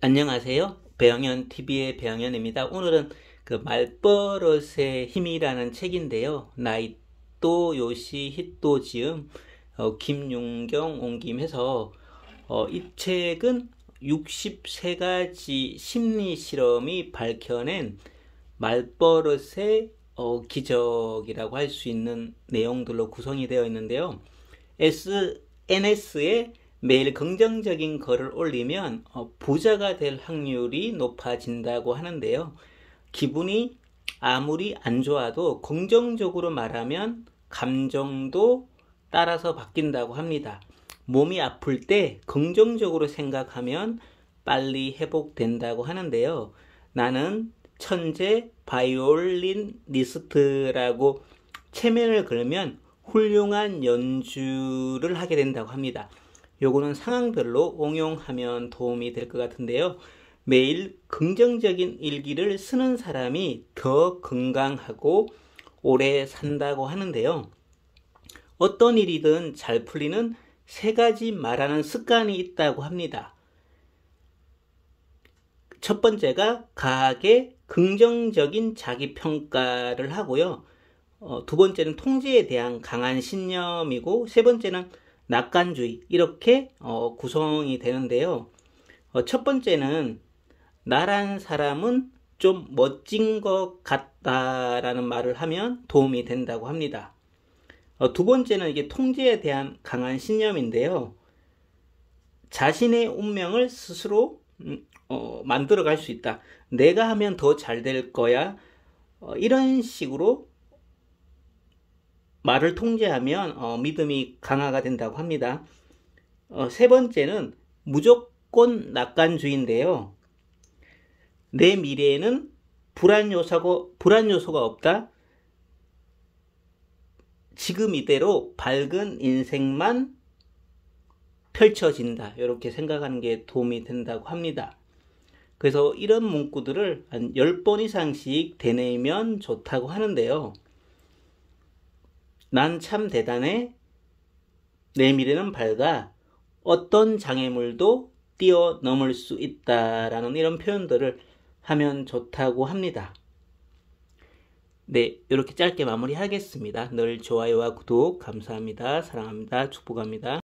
안녕하세요. 배영현 TV의 배영현입니다. 오늘은 그 말버릇의 힘이라는 책인데요. 나이또 요시 히또 지음 어, 김용경 옹김해서 어, 이 책은 63가지 심리 실험이 밝혀낸 말버릇의 어, 기적이라고 할 수 있는 내용들로 구성이 되어 있는데요. SNS의 매일 긍정적인 글을 올리면 어, 부자가 될 확률이 높아진다고 하는데요. 기분이 아무리 안 좋아도 긍정적으로 말하면 감정도 따라서 바뀐다고 합니다. 몸이 아플 때 긍정적으로 생각하면 빨리 회복된다고 하는데요. 나는 천재 바이올린리스트라고 체면을 걸면 훌륭한 연주를 하게 된다고 합니다. 요거는 상황별로응용하면 도움이 될 것 같은데요. 매일 긍정적인 일기를 쓰는 사람이 더 건강하고 오래 산다고 하는데요. 어떤 일이든 잘 풀리는 세 가지 말하는 습관이 있다고 합니다. 첫 번째가 과하게 긍정적인 자기평가를 하고요. 어, 두 번째는 통제에 대한 강한 신념이고, 세 번째는 낙관주의 이렇게 어, 구성이 되는데요. 어, 첫 번째는 나란 사람은 좀 멋진 것 같다라는 말을 하면 도움이 된다고 합니다. 어, 두 번째는 이게 통제에 대한 강한 신념인데요. 자신의 운명을 스스로 음, 어, 만들어 갈 수 있다. 내가 하면 더 잘 될 거야. 어, 이런 식으로 말을 통제하면 어, 믿음이 강화가 된다고 합니다. 어, 세 번째는 무조건 낙관주의인데요. 내 미래에는 불안 요소고 불안 요소가 없다. 지금 이대로 밝은 인생만 펼쳐진다. 이렇게 생각하는 게 도움이 된다고 합니다. 그래서 이런 문구들을 한 10번 이상씩 되뇌면 좋다고 하는데요. 난참 대단해. 내 미래는 밝아. 어떤 장애물도 뛰어넘을 수 있다라는 이런 표현들을 하면 좋다고 합니다. 네, 이렇게 짧게 마무리하겠습니다. 늘 좋아요와 구독 감사합니다. 사랑합니다. 축복합니다.